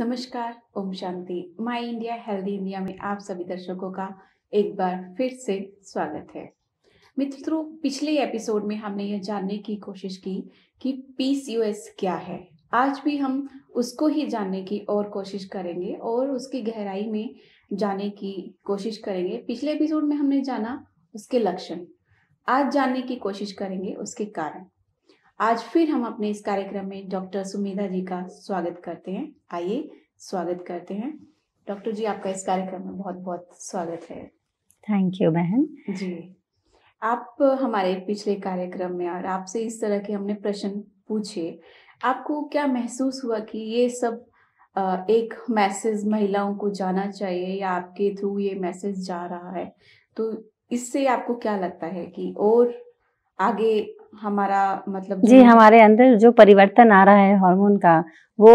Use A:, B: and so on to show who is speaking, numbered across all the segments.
A: नमस्कार ओम शांति माय इंडिया हेल्दी इंडिया में आप सभी दर्शकों का एक बार फिर से स्वागत है मित्रों पिछले एपिसोड में हमने यह जानने की कोशिश की कि पीसीओएस क्या है आज भी हम उसको ही जानने की और कोशिश करेंगे और उसकी गहराई में जाने की कोशिश करेंगे पिछले एपिसोड में हमने जाना उसके लक्षण आज जानने की कोशिश करेंगे उसके कारण आज फिर हम अपने इस कार्यक्रम में डॉक्टर सुमेधा जी का स्वागत करते हैं आइए स्वागत करते हैं डॉक्टर जी आपका इस कार्यक्रम में बहुत बहुत स्वागत है
B: थैंक यू बहन जी
A: आप हमारे पिछले कार्यक्रम में और आपसे इस तरह के हमने प्रश्न पूछे आपको क्या महसूस हुआ कि ये सब एक मैसेज महिलाओं को जाना चाहिए या आपके थ्रू ये मैसेज जा रहा है तो इससे आपको क्या लगता है कि और आगे हमारा मतलब जी हमारे
B: अंदर जो परिवर्तन आ रहा है हार्मोन का वो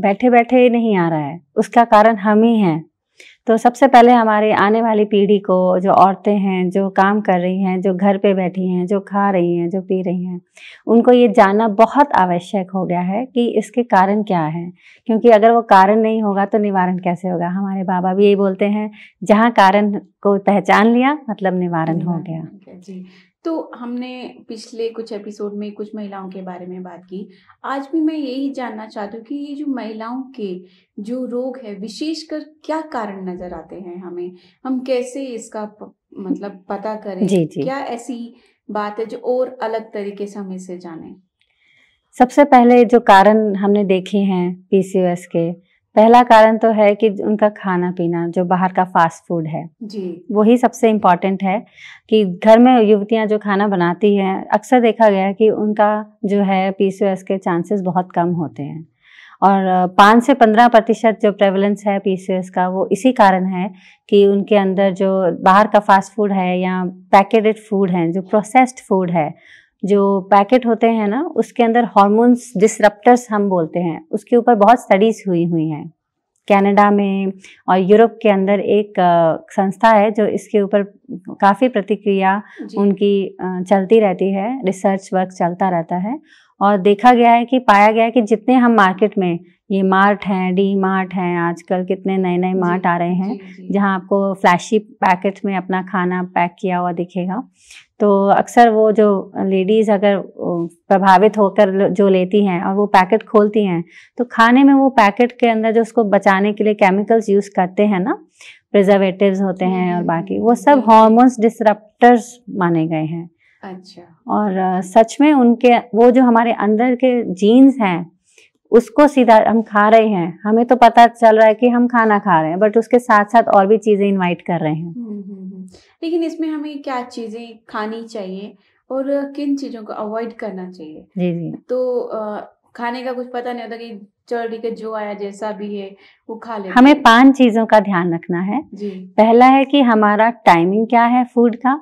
B: बैठे बैठे नहीं आ रहा है उसका कारण हम ही हैं तो सबसे पहले हमारे आने वाली पीढ़ी को जो औरतें हैं जो काम कर रही हैं जो घर पे बैठी हैं जो खा रही हैं जो पी रही हैं उनको ये जानना बहुत आवश्यक हो गया है कि इसके कारण क्या है क्योंकि अगर वो कारण नहीं होगा तो निवारण कैसे होगा हमारे बाबा भी यही बोलते हैं जहाँ कारण को पहचान लिया मतलब निवारण हो गया
A: जी तो हमने पिछले कुछ एपिसोड में कुछ महिलाओं के बारे में बात की आज भी मैं यही जानना चाहती हूँ कि ये जो महिलाओं के जो रोग है विशेषकर क्या कारण नजर आते हैं हमें हम कैसे इसका प, मतलब पता करें जी जी क्या ऐसी बात है जो और अलग तरीके से हम इसे जाने
B: सबसे पहले जो कारण हमने देखे हैं पीसीओएस के पहला कारण तो है कि उनका खाना पीना जो बाहर का फास्ट फूड है जी वही सबसे इम्पोर्टेंट है कि घर में युवतियां जो खाना बनाती हैं अक्सर देखा गया है कि उनका जो है पीसीओएस के चांसेस बहुत कम होते हैं और पाँच से पंद्रह प्रतिशत जो प्रेवलेंस है पीसीओएस का वो इसी कारण है कि उनके अंदर जो बाहर का फास्ट फूड है या पैकेटेड फूड है जो प्रोसेस्ड फूड है जो पैकेट होते हैं ना उसके अंदर हॉर्मोन्स डिसरप्टर्स हम बोलते हैं उसके ऊपर बहुत स्टडीज हुई हुई हैं कनाडा में और यूरोप के अंदर एक संस्था है जो इसके ऊपर काफ़ी प्रतिक्रिया उनकी चलती रहती है रिसर्च वर्क चलता रहता है और देखा गया है कि पाया गया है कि जितने हम मार्केट में ये मार्ट हैं डी मार्ट हैं आजकल कितने नए नए मार्ट आ रहे हैं जहां आपको फ्लैशी पैकेट में अपना खाना पैक किया हुआ दिखेगा तो अक्सर वो जो लेडीज़ अगर प्रभावित होकर जो लेती हैं और वो पैकेट खोलती हैं तो खाने में वो पैकेट के अंदर जो उसको बचाने के लिए केमिकल्स यूज़ करते हैं ना प्रिजर्वेटिव्स होते हैं और हम्म, बाकी वो हम्म, सब हॉर्मोन्स हम्म। डिसरप्टर्स माने गए हैं अच्छा और सच में उनके वो जो हमारे अंदर के जीन्स हैं उसको सीधा हम खा रहे हैं हमें तो पता चल रहा है कि हम खाना खा रहे हैं बट उसके साथ साथ और भी चीज़ें इन्वाइट कर रहे
A: हैं लेकिन इसमें हमें क्या चीज़ें खानी चाहिए और किन चीज़ों को अवॉइड करना चाहिए जी जी तो खाने का कुछ पता नहीं होता कि चलो ठीक है जो आया जैसा भी है वो खा ले हमें पांच
B: चीज़ों का ध्यान रखना है जी पहला है कि हमारा टाइमिंग क्या है फूड का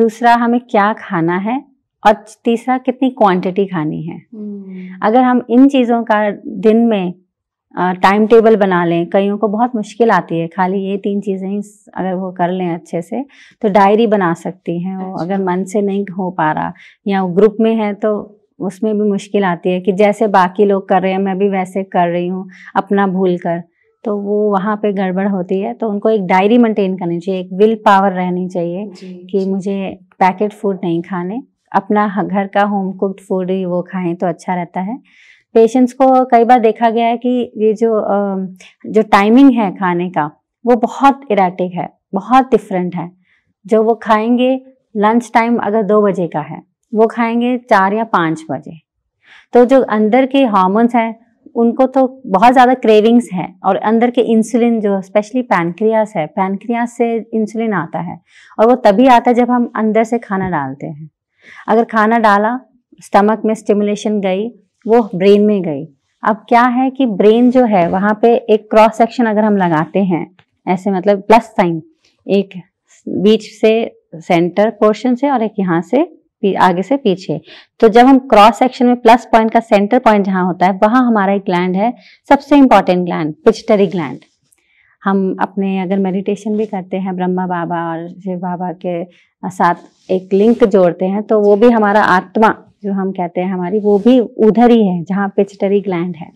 B: दूसरा हमें क्या खाना है और तीसरा कितनी क्वांटिटी खानी है हम्म। अगर हम इन चीज़ों का दिन में टाइम टेबल बना लें कईयों को बहुत मुश्किल आती है खाली ये तीन चीज़ें ही अगर वो कर लें अच्छे से तो डायरी बना सकती हैं वो अच्छा। अगर मन से नहीं हो पा रहा या ग्रुप में है तो उसमें भी मुश्किल आती है कि जैसे बाकी लोग कर रहे हैं मैं भी वैसे कर रही हूँ अपना भूल कर तो वो वहाँ पे गड़बड़ होती है तो उनको एक डायरी मेंटेन करनी चाहिए एक विल पावर रहनी चाहिए कि मुझे पैकेट फूड नहीं खाने अपना घर का होम कुक्ड फूड ही वो खाएं तो अच्छा रहता है पेशेंट्स को कई बार देखा गया है कि ये जो जो टाइमिंग है खाने का वो बहुत इराटिक है बहुत डिफरेंट है जो वो खाएंगे लंच टाइम अगर दो बजे का है वो खाएंगे चार या पाँच बजे तो जो अंदर के हॉर्मोन्स हैं उनको तो बहुत ज़्यादा क्रेविंग्स हैं और अंदर के इंसुलिन जो स्पेशली पैनक्रियास है पैनक्रियास से इंसुलिन आता है और वो तभी आता है जब हम अंदर से खाना डालते हैं अगर खाना डाला स्टमक में स्टिमुलेशन गई वो ब्रेन में गई अब क्या है कि ब्रेन जो है वहां पे एक क्रॉस सेक्शन अगर हम लगाते हैं ऐसे मतलब प्लस साइन एक बीच से सेंटर पोर्शन से और एक यहाँ से आगे से पीछे तो जब हम क्रॉस सेक्शन में प्लस पॉइंट का सेंटर पॉइंट जहां होता है वहां हमारा एक ग्लैंड है सबसे इंपॉर्टेंट ग्लैंड पिचटरी ग्लैंड हम अपने अगर मेडिटेशन भी करते हैं ब्रह्मा बाबा और शिव बाबा के साथ एक लिंक जोड़ते हैं तो वो भी हमारा आत्मा जो हम कहते हैं हमारी वो भी उधर ही है जहाँ पिचटरी ग्लैंड है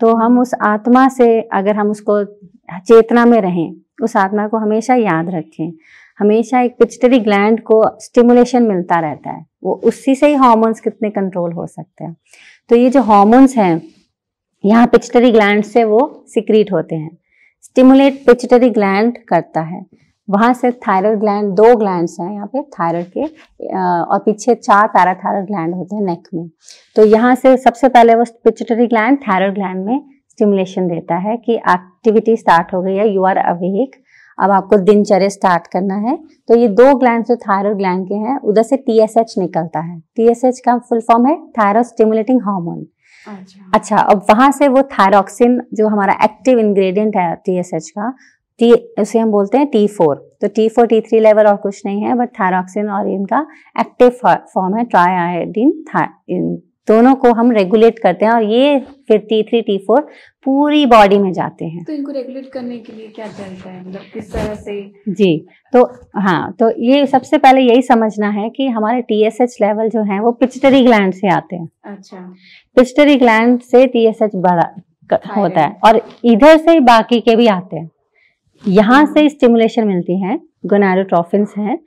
B: तो हम उस आत्मा से अगर हम उसको चेतना में रहें उस आत्मा को हमेशा याद रखें हमेशा एक पिचटरी ग्लैंड को स्टिमुलेशन मिलता रहता है वो उसी से ही हॉर्मोन्स कितने कंट्रोल हो सकते हैं तो ये जो हॉर्मोन्स हैं यहाँ पिचटरी ग्लैंड से वो सिक्रीट होते हैं स्टिमुलेट पिचटरी ग्लैंड करता है वहाँ से थायरॉयड ग्लैंड दो ग्लैंड हैं यहाँ पे थायरॉयड के और पीछे चार पैराथायराइड ग्लैंड होते हैं नेक में तो यहाँ से सबसे पहले वो पिचटरी ग्लैंड थायरॉयड ग्लैंड में स्टिमुलेशन देता है कि एक्टिविटी स्टार्ट हो गई है यू आर अवेक अब आपको दिनचर्या स्टार्ट करना है तो ये दो ग्लैंड जो थायरॉयड ग्लैंड के हैं उधर से टीएसएच निकलता है टीएसएच का फुल फॉर्म है थायरॉयड स्टिमुलेटिंग हार्मोन अच्छा।, अच्छा अब वहां से वो थायरोक्सिन जो हमारा एक्टिव इंग्रेडिएंट है टीएसएच का टी उसे हम बोलते हैं टी फोर तो T four T three level और कुछ नहीं है बट थायरोक्सिन और इनका एक्टिव फॉर्म है ट्राई आयोडीन दोनों को हम रेगुलेट करते हैं और ये फिर टी थ्री टी फोर पूरी बॉडी में जाते हैं
A: तो इनको रेगुलेट करने के लिए क्या चलता है मतलब किस तरह से
B: जी तो हाँ तो ये सबसे पहले यही समझना है कि हमारे टी एस एच लेवल जो है वो पिचटरी ग्लैंड से आते हैं अच्छा पिचटरी ग्लैंड से टी एस एच बड़ा होता है और इधर से बाकी के भी आते हैं यहाँ से स्टिमुलेशन हम्म। मिलती है गोनाडोट्रॉफिन्स है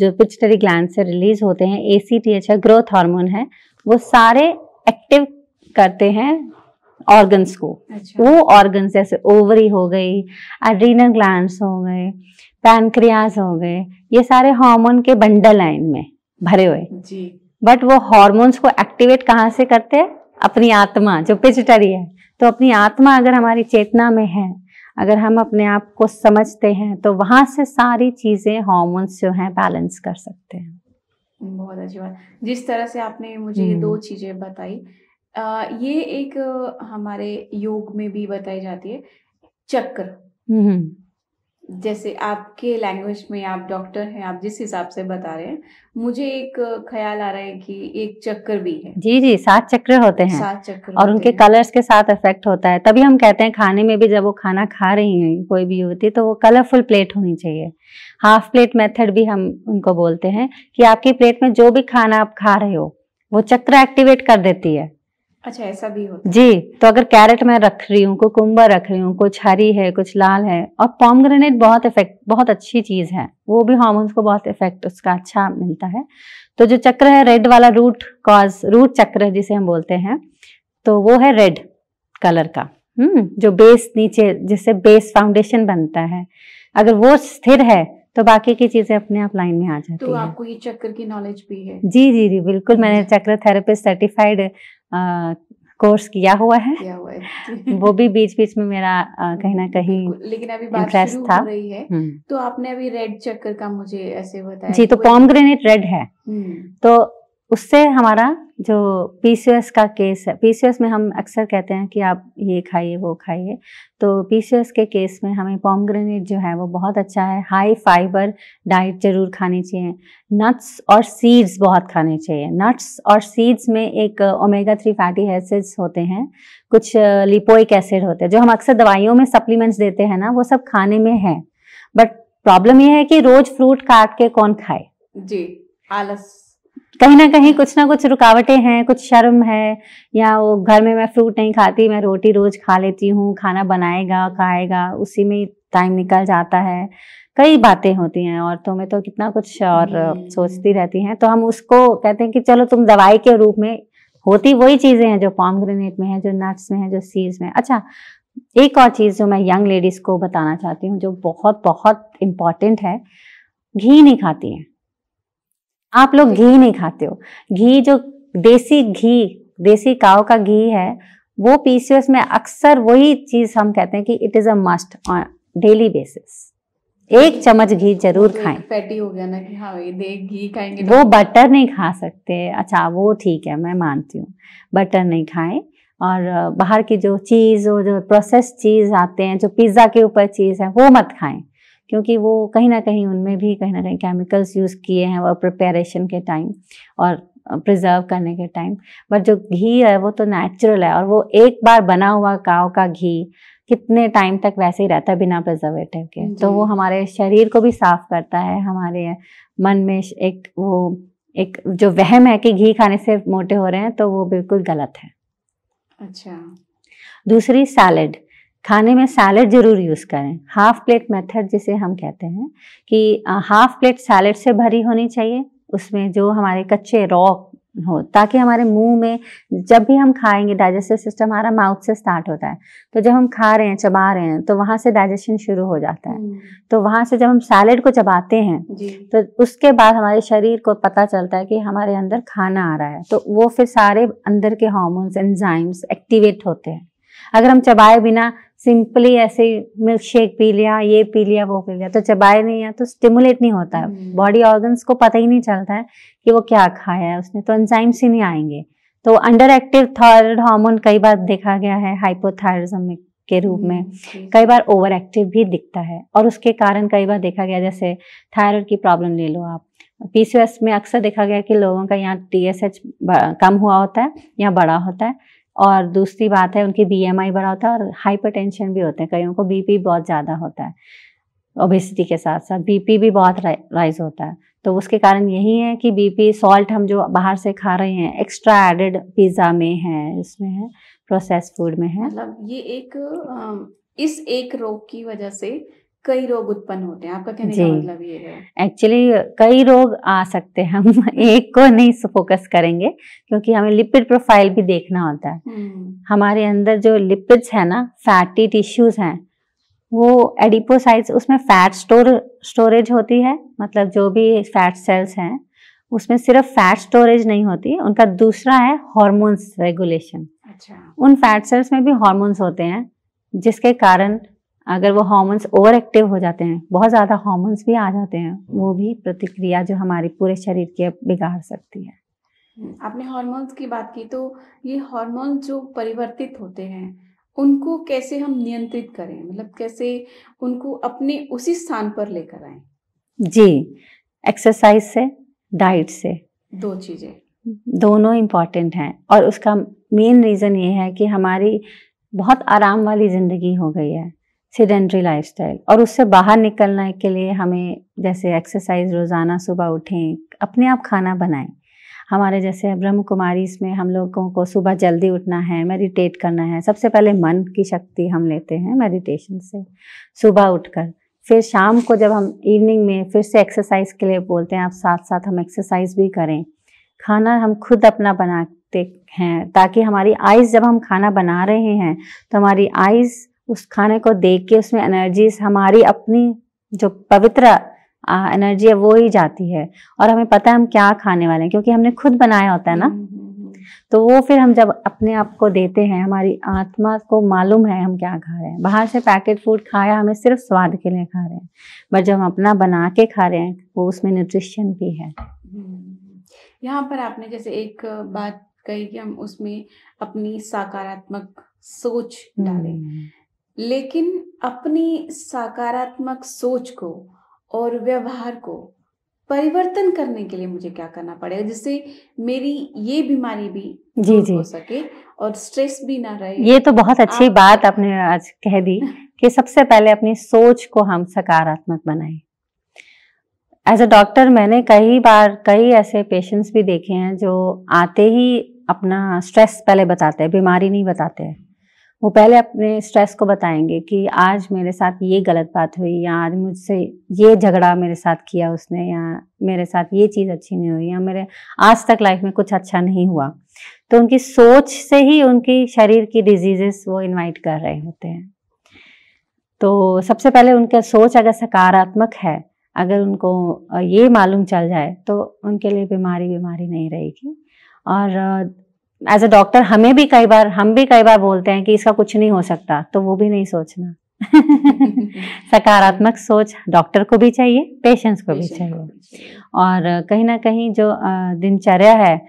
B: जो पिचटरी ग्लैंड से रिलीज होते हैं ए सी टी एच है ग्रोथ हार्मोन है वो सारे एक्टिव करते हैं ऑर्गन्स को अच्छा। वो ऑर्गन्स जैसे ओवरी हो गई एड्रीनल ग्लैंड्स हो गए पैनक्रियाज हो गए ये सारे हार्मोन के बंडल लाइन इनमें भरे हुए बट वो हार्मोन्स को एक्टिवेट कहाँ से करते हैं अपनी आत्मा जो पिजिटरी है तो अपनी आत्मा अगर हमारी चेतना में है अगर हम अपने आप को समझते हैं तो वहां से सारी चीज़ें हॉर्मोन्स जो हैं बैलेंस कर सकते हैं
A: बहुत अच्छी बात जिस तरह से आपने मुझे ये दो हम्म। चीजें बताई आ, ये एक हमारे योग में भी बताई जाती है चक्र हम्म, हम्म। जैसे आपके लैंग्वेज में आप डॉक्टर हैं आप जिस हिसाब से बता रहे हैं मुझे एक ख्याल आ रहा है कि एक चक्र भी है
B: जी जी सात चक्र होते हैं सात चक्र और उनके कलर्स के साथ इफेक्ट होता है तभी हम कहते हैं खाने में भी जब वो खाना खा रही है कोई भी होती तो वो कलरफुल प्लेट होनी चाहिए हाफ प्लेट मेथड भी हम उनको बोलते हैं कि आपकी प्लेट में जो भी खाना आप खा रहे हो वो चक्र एक्टिवेट कर देती है
A: अच्छा ऐसा भी होता
B: जी तो अगर कैरेट में रख रही हूँ कुकुम्बर रख रही हूँ कुछ हरी है कुछ लाल है और पॉमग्रेनेट बहुत इफेक्ट बहुत अच्छी चीज है वो भी हॉर्मोन्स को बहुत इफेक्ट उसका अच्छा मिलता है तो जो चक्र है रेड वाला रूट कॉज रूट चक्र जिसे हम बोलते हैं तो वो है रेड कलर का हम्म जो बेस नीचे जिससे बेस फाउंडेशन बनता है अगर वो स्थिर है तो बाकी की चीजें अपने आप लाइन में आ जाती है तो आपको
A: ये चक्र की नॉलेज भी है
B: जी जी जी बिल्कुल मैंने चक्र थेरेपिस्ट सर्टिफाइड कोर्स किया हुआ है, किया हुआ है। वो भी बीच बीच में मेरा कहीं ना कहीं लेकिन अभी बात शुरू था। हो रही है हम्म।
A: तो आपने अभी रेड चक्कर का मुझे ऐसे बताया जी तो पॉम ग्रेनेट रेड
B: है हम्म। तो उससे हमारा जो पीसीएस का केस है पीसीएस में हम अक्सर कहते हैं कि आप ये खाइए वो खाइए तो पीसीएस के केस में हमें पॉमग्रेनेट जो है वो बहुत अच्छा है हाई फाइबर डाइट जरूर खानी चाहिए नट्स और सीड्स बहुत खाने चाहिए नट्स और सीड्स में एक ओमेगा थ्री फैटी एसिड्स होते हैं कुछ लिपोइक uh, एसिड होते हैं जो हम अक्सर दवाइयों में सप्लीमेंट्स देते हैं ना वो सब खाने में है बट प्रॉब्लम यह है कि रोज फ्रूट काट के कौन खाए
A: जी आलस
B: कहीं ना कहीं कुछ ना कुछ रुकावटें हैं कुछ शर्म है या वो घर में मैं फ्रूट नहीं खाती मैं रोटी रोज खा लेती हूँ खाना बनाएगा खाएगा उसी में टाइम निकल जाता है कई बातें होती हैं औरतों में तो कितना कुछ और हम्म। सोचती रहती हैं तो हम उसको कहते हैं कि चलो तुम दवाई के रूप में होती वही चीज़ें हैं जो पॉम ग्रेनेट में है जो नट्स में है जो सीड्स में अच्छा एक और चीज़ जो मैं यंग लेडीज़ को बताना चाहती हूँ जो बहुत बहुत इम्पॉर्टेंट है घी नहीं खाती है आप लोग घी नहीं खाते हो घी जो देसी घी देसी काव का घी है वो पीसीओएस में अक्सर वही चीज हम कहते हैं कि it is a must on daily basis एक चम्मच घी जरूर तो खाएं
A: फैटी हो गया ना कि हाँ ये घी खाएंगे तो वो
B: बटर नहीं खा सकते अच्छा वो ठीक है मैं मानती हूँ बटर नहीं खाएं और बाहर की जो चीज़ और जो प्रोसेस चीज़ आते हैं जो पिज़्ज़ा के ऊपर चीज़ है वो मत खाएं क्योंकि वो कहीं ना कहीं उनमें भी कहीं ना कहीं केमिकल्स यूज़ किए हैं और प्रिपेरेशन के टाइम और प्रिजर्व करने के टाइम बट जो घी है वो तो नेचुरल है और वो एक बार बना हुआ काव का घी कितने टाइम तक वैसे ही रहता है बिना प्रिजर्वेटिव के तो वो हमारे शरीर को भी साफ करता है हमारे मन में एक वो एक जो वहम है कि घी खाने से मोटे हो रहे हैं तो वो बिल्कुल गलत है अच्छा दूसरी सैलड खाने में सैलड ज़रूर यूज़ करें हाफ प्लेट मेथड जिसे हम कहते हैं कि हाफ प्लेट सैलड से भरी होनी चाहिए उसमें जो हमारे कच्चे रॉक हो ताकि हमारे मुंह में जब भी हम खाएंगे डाइजेस्टिव सिस्टम हमारा माउथ से स्टार्ट होता है तो जब हम खा रहे हैं चबा रहे हैं तो वहाँ से डाइजेशन शुरू हो जाता है हम्म। तो वहां से जब हम सैलेड को चबाते हैं तो उसके बाद हमारे शरीर को पता चलता है कि हमारे अंदर खाना आ रहा है तो वो फिर सारे अंदर के हॉर्मोन्स एंजाइम्स एक्टिवेट होते हैं अगर हम चबाए बिना सिंपली ऐसे मिल्क शेक पी लिया ये पी लिया वो पी लिया तो चबाए नहीं है तो स्टिमुलेट नहीं होता है बॉडी हम्म। ऑर्गन्स को पता ही नहीं चलता है कि वो क्या खाया है उसने तो एंजाइम्स ही नहीं आएंगे तो अंडर एक्टिव थायराइड हार्मोन कई बार देखा गया है हाइपोथायरिज्म के रूप में हम्म, कई बार ओवर एक्टिव भी दिखता है और उसके कारण कई बार देखा गया जैसे थायराइड की प्रॉब्लम ले लो आप पीसीओएस में अक्सर देखा गया कि लोगों का यहाँ टीएसएच कम हुआ होता है या बड़ा होता है और दूसरी बात है उनकी बीएमआई बड़ा होता है और हाइपरटेंशन भी होते हैं कईयों को बीपी बहुत ज़्यादा होता है ओबेसिटी के साथ साथ बीपी भी बहुत राइज होता है तो उसके कारण यही है कि बीपी सॉल्ट हम जो बाहर से खा रहे हैं एक्स्ट्रा एडेड पिज़्ज़ा में है इसमें है प्रोसेस फूड में है मतलब
A: ये एक इस एक रोग की वजह से कई रोग उत्पन्न होते हैं आपका कहने का मतलब ये है
B: एक्चुअली कई रोग आ सकते हैं हम एक को नहीं फोकस करेंगे क्योंकि हमें लिपिड प्रोफाइल भी देखना होता है हम्म। हमारे अंदर जो लिपिड्स है ना फैटी टिश्यूज हैं वो एडिपोसाइट्स उसमें फैट स्टोर स्टोरेज होती है मतलब जो भी फैट सेल्स हैं उसमें सिर्फ फैट स्टोरेज नहीं होती उनका दूसरा है हॉर्मोन्स रेगुलेशन अच्छा उन फैट सेल्स में भी हॉर्मोन्स होते हैं जिसके कारण अगर वो हॉर्मोन्स ओवर एक्टिव हो जाते हैं बहुत ज़्यादा हॉर्मोन्स भी आ जाते हैं वो भी प्रतिक्रिया जो हमारे पूरे शरीर की बिगाड़ सकती है
A: आपने हॉर्मोन्स की बात की तो ये हॉर्मोन्स जो परिवर्तित होते हैं उनको कैसे हम नियंत्रित करें मतलब कैसे उनको अपने उसी स्थान पर लेकर आए
B: जी एक्सरसाइज से डाइट से दो चीज़ें दोनों इम्पॉर्टेंट हैं और उसका मेन रीज़न ये है कि हमारी बहुत आराम वाली ज़िंदगी हो गई है सीडेंट्री स्टाइल और उससे बाहर निकलने के लिए हमें जैसे एक्सरसाइज रोज़ाना सुबह उठें अपने आप खाना बनाएं हमारे जैसे ब्रह्म कुमारी इसमें हम लोगों को सुबह जल्दी उठना है मेडिटेट करना है सबसे पहले मन की शक्ति हम लेते हैं मेडिटेशन से सुबह उठकर फिर शाम को जब हम इवनिंग में फिर से एक्सरसाइज के लिए बोलते हैं आप साथ साथ हम एक्सरसाइज भी करें खाना हम खुद अपना बनाते हैं ताकि हमारी आइज़ जब हम खाना बना रहे हैं तो हमारी आइज़ उस खाने को देख के उसमें एनर्जी हमारी अपनी जो पवित्र एनर्जी है वो ही जाती है और हमें पता है हम क्या खाने वाले हैं क्योंकि हमने खुद बनाया होता है ना हम्म, हम्म, हम्म। तो वो फिर हम जब अपने आप को देते हैं हमारी आत्मा को मालूम है हम क्या खा रहे हैं बाहर से पैकेट फूड खाया हमें सिर्फ स्वाद के लिए खा रहे हैं बट जब हम अपना बना के खा रहे हैं वो उसमें न्यूट्रिशन भी है
A: यहाँ पर आपने जैसे एक बात कही कि हम उसमें अपनी सकारात्मक सोच डालें लेकिन अपनी सकारात्मक सोच को और व्यवहार को परिवर्तन करने के लिए मुझे क्या करना पड़ेगा जिससे मेरी ये बीमारी भी जी जी हो सके और स्ट्रेस भी ना रहे ये तो बहुत अच्छी आप...
B: बात आपने आज कह दी कि सबसे पहले अपनी सोच को हम सकारात्मक बनाए एज अ डॉक्टर मैंने कई बार कई ऐसे पेशेंट्स भी देखे हैं जो आते ही अपना स्ट्रेस पहले बताते हैं बीमारी नहीं बताते हैं वो पहले अपने स्ट्रेस को बताएंगे कि आज मेरे साथ ये गलत बात हुई या आज मुझसे ये झगड़ा मेरे साथ किया उसने या मेरे साथ ये चीज़ अच्छी नहीं हुई या मेरे आज तक लाइफ में कुछ अच्छा नहीं हुआ तो उनकी सोच से ही उनकी शरीर की डिजीजेस वो इनवाइट कर रहे होते हैं तो सबसे पहले उनका सोच अगर सकारात्मक है अगर उनको ये मालूम चल जाए तो उनके लिए बीमारी बीमारी नहीं रहेगी और एज अ डॉक्टर हमें भी कई बार हम भी कई बार बोलते हैं कि इसका कुछ नहीं हो सकता तो वो भी नहीं सोचना सकारात्मक सोच डॉक्टर को भी चाहिए पेशेंट्स को भी चाहिए और कहीं ना कहीं जो दिनचर्या है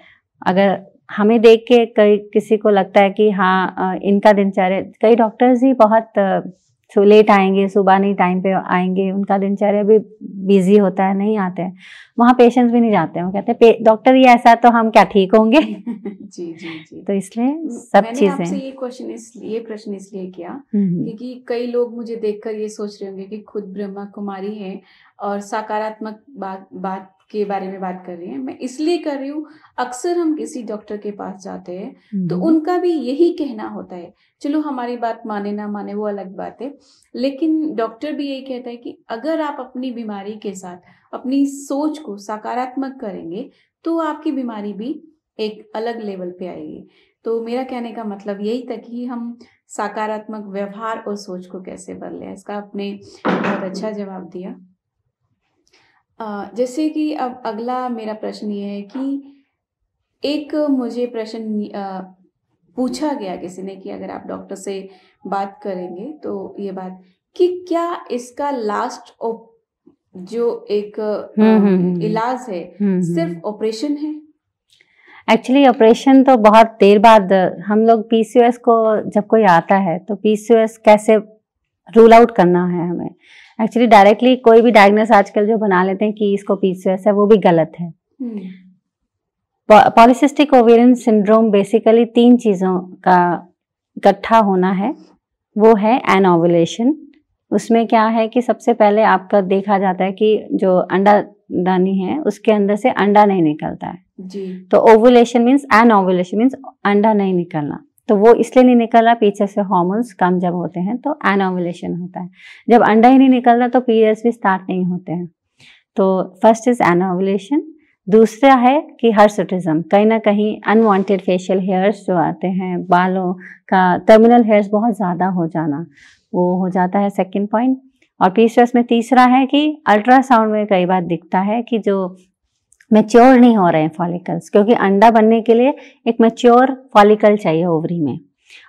B: अगर हमें देख के कई किसी को लगता है कि हाँ इनका दिनचर्या कई डॉक्टर्स ही बहुत सो लेट आएंगे सुबह नहीं टाइम पे आएंगे उनका दिनचर्या भी बिजी होता है नहीं आते हैं वहाँ पेशेंट्स भी नहीं जाते हैं वो कहते हैं डॉक्टर ये ऐसा तो हम क्या ठीक होंगे जी जी जी तो इसलिए सब चीजें ये
A: क्वेश्चन इसलिए प्रश्न इसलिए किया हम्म, हम्म। क्योंकि कई लोग मुझे देखकर ये सोच रहे होंगे कि खुद ब्रह्मा कुमारी है और सकारात्मक बात बात के बारे में बात कर रही हैं मैं इसलिए कर रही हूँ अक्सर हम किसी डॉक्टर के पास जाते हैं तो हम्म। उनका भी यही कहना होता है चलो हमारी बात माने ना माने वो अलग बात है लेकिन डॉक्टर भी यही कहता है कि अगर आप अपनी बीमारी के साथ अपनी सोच को सकारात्मक करेंगे तो आपकी बीमारी भी एक अलग लेवल पे आएगी तो मेरा कहने का मतलब यही था कि हम सकारात्मक व्यवहार और सोच को कैसे बदले इसका आपने बहुत अच्छा जवाब दिया जैसे कि अब अगला मेरा प्रश्न ये है कि एक मुझे प्रश्न पूछा गया किसी ने कि अगर आप डॉक्टर से बात करेंगे तो ये बात कि क्या इसका लास्ट जो एक हम्म, हम्म, हम्म, इलाज है सिर्फ ऑपरेशन है
B: एक्चुअली ऑपरेशन तो बहुत देर बाद हम लोग पीसीओएस को जब कोई आता है तो पीसीओएस कैसे रूल आउट करना है हमें एक्चुअली डायरेक्टली कोई भी डायग्नोस आजकल जो बना लेते हैं कि इसको पीसीएस है वो भी गलत है पॉलिसिस्टिक ओवेरियन सिंड्रोम बेसिकली तीन चीज़ों का इकट्ठा होना है वो है एन उसमें क्या है कि सबसे पहले आपका देखा जाता है कि जो अंडा दानी है उसके अंदर से अंडा नहीं निकलता है जी तो ovulation means an ovulation means अंडा नहीं निकलना तो वो इसलिए नहीं निकल रहा पीछे से हॉर्मोन्स कम जब होते हैं तो एनोवलेशन होता है जब अंडा ही नहीं निकल रहा तो पीरियड्स भी स्टार्ट नहीं होते हैं तो फर्स्ट इज़ एनोवलेशन दूसरा है कि हर्सटिज़म कहीं ना कहीं अनवांटेड फेशियल हेयर्स जो आते हैं बालों का टर्मिनल हेयर्स बहुत ज़्यादा हो जाना वो हो जाता है सेकेंड पॉइंट और तीसरा में तीसरा है कि अल्ट्रासाउंड में कई बार दिखता है कि जो मेच्योर नहीं हो रहे हैं फॉलिकल्स क्योंकि अंडा बनने के लिए एक मेच्योर फॉलिकल चाहिए ओवरी में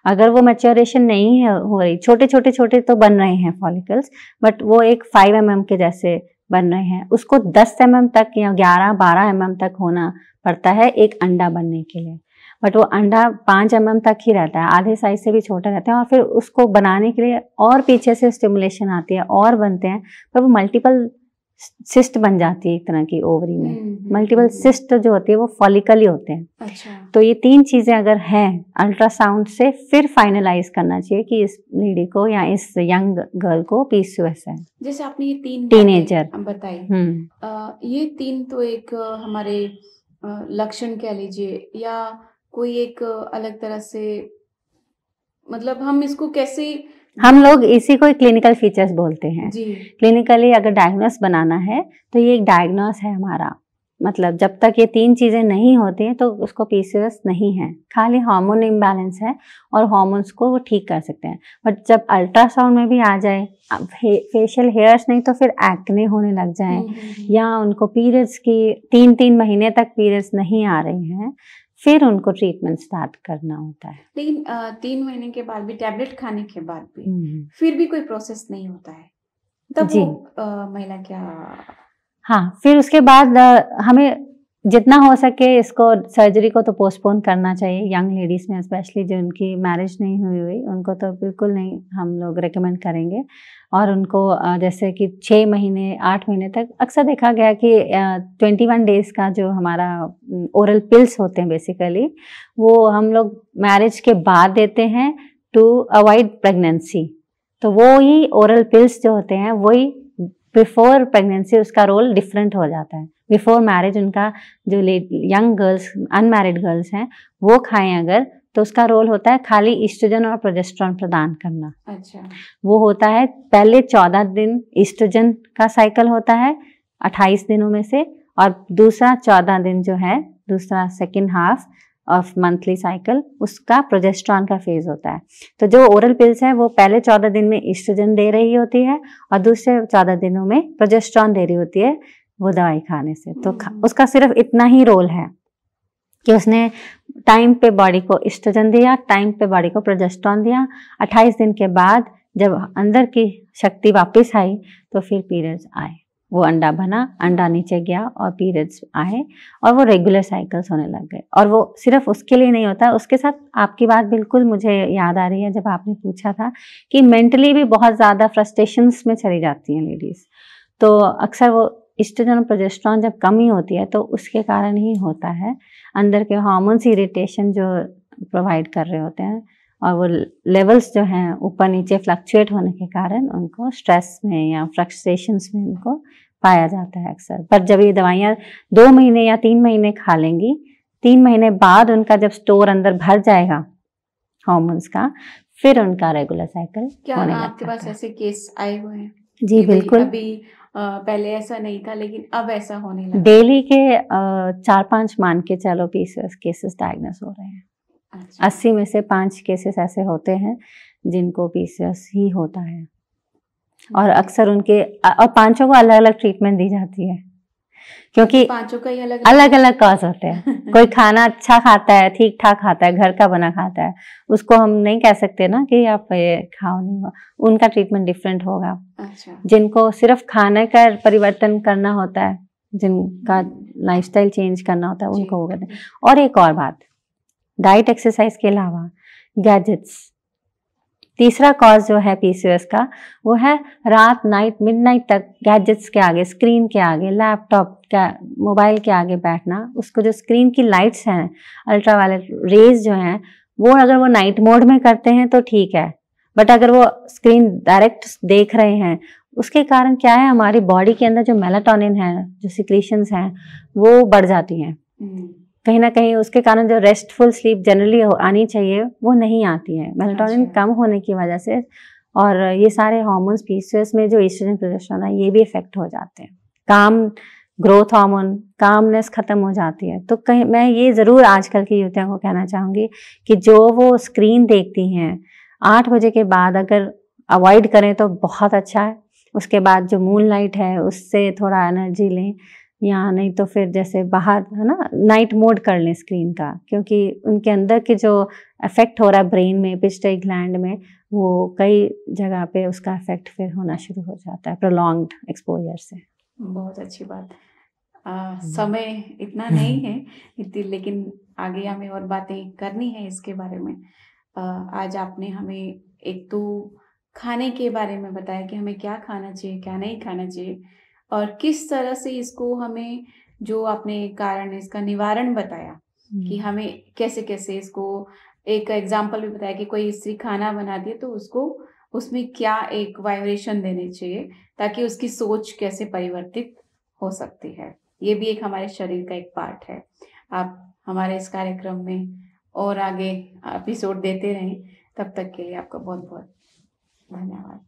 B: अगर वो मेच्योरेशन नहीं है हो रही छोटे छोटे छोटे तो बन रहे हैं फॉलिकल्स बट वो एक फाइव एम mm के जैसे बन रहे हैं उसको दस एम mm तक या ग्यारह बारह एम mm तक होना पड़ता है एक अंडा बनने के लिए बट वो अंडा पाँच एम mm तक ही रहता है आधे साइज से भी छोटा रहता है और फिर उसको बनाने के लिए और पीछे से स्टिमुलेशन आती है और बनते हैं पर वो मल्टीपल सिस्ट बन जाती है एक तरह की ओवरी में मल्टीपल हम्म, सिस्ट हम्म, हम्म। जो होती है वो फॉलिकल ही होते हैं अच्छा। तो ये तीन चीज़ें अगर हैं अल्ट्रासाउंड से फिर फाइनलाइज करना चाहिए कि इस लेडी को या इस यंग गर्ल को पीसीएस है
A: जैसे आपने ये तीन टीनेजर
B: बताई
A: ये तीन तो एक हमारे लक्षण कह लीजिए या कोई एक अलग तरह से मतलब हम इसको कैसे हम
B: लोग इसी को क्लिनिकल फीचर्स बोलते हैं क्लिनिकली अगर डायग्नोस बनाना है तो ये एक डायग्नोस है हमारा मतलब जब तक ये तीन चीज़ें नहीं होती हैं तो उसको पीसीएस नहीं है खाली हार्मोन इम्बैलेंस है और हार्मोन्स को वो ठीक कर सकते हैं बट जब अल्ट्रासाउंड में भी आ जाए फे, फेशियल हेयर्स नहीं तो फिर एक्ने होने लग जाए हम्म, हम्म, हम्म। या उनको पीरियड्स की तीन तीन महीने तक पीरियड्स नहीं आ रहे हैं फिर उनको ट्रीटमेंट स्टार्ट करना होता है
A: लेकिन तीन महीने के बाद भी टैबलेट खाने के बाद भी हम्म। फिर भी कोई प्रोसेस नहीं होता है तब जी महिला क्या
B: हाँ फिर उसके बाद हमें जितना हो सके इसको सर्जरी को तो पोस्टपोन करना चाहिए यंग लेडीज़ में स्पेशली जो उनकी मैरिज नहीं हुई हुई उनको तो बिल्कुल नहीं हम लोग रेकमेंड करेंगे और उनको जैसे कि छः महीने आठ महीने तक अक्सर देखा गया कि ट्वेंटी वन डेज़ का जो हमारा ओरल पिल्स होते हैं बेसिकली वो हम लोग मैरिज के बाद देते हैं टू अवॉइड प्रेगनेंसी तो वो ही ओरल पिल्स जो होते हैं वही बिफोर प्रेगनेंसी उसका रोल डिफरेंट हो जाता है बिफोर मैरिज उनका जो यंग गर्ल्स अनमैरिड गर्ल्स हैं वो खाएं अगर तो उसका रोल होता है खाली ईस्ट्रोजन और प्रोजेस्ट्रॉन प्रदान करना अच्छा वो होता है पहले चौदह दिन ईस्ट्रोजन का साइकिल होता है अट्ठाईस दिनों में से और दूसरा चौदह दिन जो है दूसरा second half of monthly cycle उसका प्रोजेस्ट्रॉन का फेज होता है तो जो ओरल पिल्स है वो पहले चौदह दिन में ईस्ट्रोजन दे रही होती है और दूसरे चौदह दिनों में प्रोजेस्ट्रॉन दे रही होती है वो दवाई खाने से तो खा, हम्म। उसका सिर्फ इतना ही रोल है कि उसने टाइम पे बॉडी को स्ट्रोजन दिया टाइम पे बॉडी को प्रोजेस्ट्रॉन दिया 28 दिन के बाद जब अंदर की शक्ति वापस आई तो फिर पीरियड्स आए वो अंडा बना अंडा नीचे गया और पीरियड्स आए और वो रेगुलर साइकिल्स होने लग गए और वो सिर्फ उसके लिए नहीं होता उसके साथ आपकी बात बिल्कुल मुझे याद आ रही है जब आपने पूछा था कि मेंटली भी बहुत ज़्यादा फ्रस्ट्रेशंस में चली जाती हैं लेडीज़ तो अक्सर वो स्ट्रोजन प्रोजेस्ट्रॉन जब कमी होती है तो उसके कारण ही होता है अंदर के हॉर्मोन्स इरिटेशन जो प्रोवाइड कर रहे होते हैं और वो लेवल्स जो हैं ऊपर नीचे फ्लक्चुएट होने के कारण उनको स्ट्रेस में या फ्रस्ट्रेशंस में उनको पाया जाता है अक्सर पर जब ये दवाइयाँ दो महीने या तीन महीने खा लेंगी तीन महीने बाद उनका जब स्टोर अंदर भर जाएगा हॉर्मोन्स का फिर उनका रेगुलर साइकिल क्या होने आपके
A: पास ऐसे केस आए हुए हैं जी बिल्कुल अभी पहले ऐसा नहीं था लेकिन अब ऐसा होने लगा
B: डेली के चार पांच मान के चलो केसेस केसेस डायग्नोस हो रहे हैं अच्छा। अस्सी में से पांच केसेस ऐसे होते हैं जिनको पीसीएस ही होता है और अक्सर उनके और पांचों को अलग अलग ट्रीटमेंट दी जाती है क्योंकि पांचों का ही
A: अलग अलग अलग
B: कॉज होते हैं कोई खाना अच्छा खाता है ठीक ठाक खाता है घर का बना खाता है उसको हम नहीं कह सकते ना कि आप ये खाओ नहीं हो उनका ट्रीटमेंट डिफरेंट होगा अच्छा। जिनको सिर्फ खाने का परिवर्तन करना होता है जिनका लाइफ चेंज करना होता है उनको होगा और एक और बात डाइट एक्सरसाइज के अलावा गैजेट्स तीसरा कॉज जो है पीसीओएस का वो है रात नाइट मिडनाइट तक गैजेट्स के आगे स्क्रीन के आगे लैपटॉप के मोबाइल के आगे बैठना उसको जो स्क्रीन की लाइट्स हैं अल्ट्रा वायलेट रेज जो हैं वो अगर वो नाइट मोड में करते हैं तो ठीक है बट अगर वो स्क्रीन डायरेक्ट देख रहे हैं उसके कारण क्या है हमारी बॉडी के अंदर जो मेलाटोनिन है जो सिक्रीशंस हैं वो बढ़ जाती हैं हम्म. कहीं ना कहीं उसके कारण जो रेस्टफुल स्लीप जनरली आनी चाहिए वो नहीं आती है मेलाटोनिन अच्छा। कम होने की वजह से और ये सारे हॉर्मोन्स पीसीएस में जो एस्ट्रोजन प्रोजेस्ट्रॉन है ये भी इफेक्ट हो जाते हैं काम ग्रोथ हार्मोन कामनेस ख़त्म हो जाती है तो कहीं मैं ये ज़रूर आजकल की युवतियों को कहना चाहूँगी कि जो वो स्क्रीन देखती हैं आठ बजे के बाद अगर अवॉइड करें तो बहुत अच्छा है उसके बाद जो मून लाइट है उससे थोड़ा एनर्जी लें यहाँ नहीं तो फिर जैसे बाहर है ना नाइट मोड कर लें स्क्रीन का क्योंकि उनके अंदर के जो इफेक्ट हो रहा है ब्रेन में पिस्टरी ग्लैंड में वो कई जगह पे उसका इफेक्ट फिर होना शुरू हो जाता है प्रोलॉन्ग एक्सपोजर से
A: बहुत अच्छी बात आ, हम्म। समय इतना नहीं है इतनी लेकिन आगे हमें और बातें करनी है इसके बारे में आ, आज आपने हमें एक तो खाने के बारे में बताया कि हमें क्या खाना चाहिए क्या नहीं खाना चाहिए और किस तरह से इसको हमें जो आपने कारण इसका निवारण बताया हम्म। कि हमें कैसे कैसे इसको एक एग्जाम्पल भी बताया कि कोई स्त्री खाना बनाती है तो उसको उसमें क्या एक वाइब्रेशन देने चाहिए ताकि उसकी सोच कैसे परिवर्तित हो सकती है ये भी एक हमारे शरीर का एक पार्ट है आप हमारे इस कार्यक्रम में और आगे एपिसोड देते रहें तब तक के लिए आपका बहुत बहुत धन्यवाद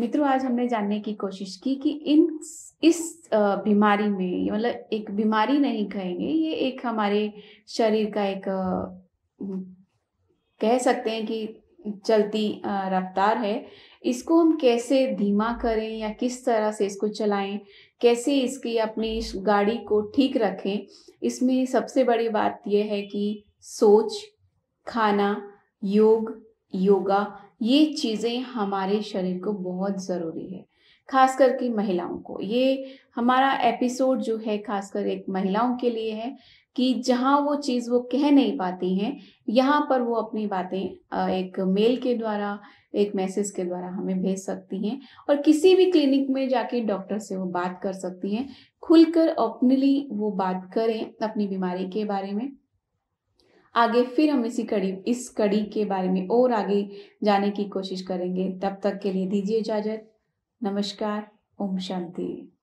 A: मित्रों आज हमने जानने की कोशिश की कि इन इस बीमारी में मतलब एक बीमारी नहीं कहेंगे ये एक हमारे शरीर का एक कह सकते हैं कि चलती रफ्तार है इसको हम कैसे धीमा करें या किस तरह से इसको चलाएं कैसे इसकी अपनी इस गाड़ी को ठीक रखें इसमें सबसे बड़ी बात यह है कि सोच खाना योग योगा ये चीज़ें हमारे शरीर को बहुत ज़रूरी है खास करके महिलाओं को ये हमारा एपिसोड जो है खासकर एक महिलाओं के लिए है कि जहाँ वो चीज़ वो कह नहीं पाती हैं यहाँ पर वो अपनी बातें एक मेल के द्वारा एक मैसेज के द्वारा हमें भेज सकती हैं और किसी भी क्लिनिक में जाके डॉक्टर से वो बात कर सकती हैं खुलकर ओपनली वो बात करें अपनी बीमारी के बारे में आगे फिर हम इसी कड़ी इस कड़ी के बारे में और आगे जाने की कोशिश करेंगे तब तक के लिए दीजिए इजाज़त नमस्कार ओम शांति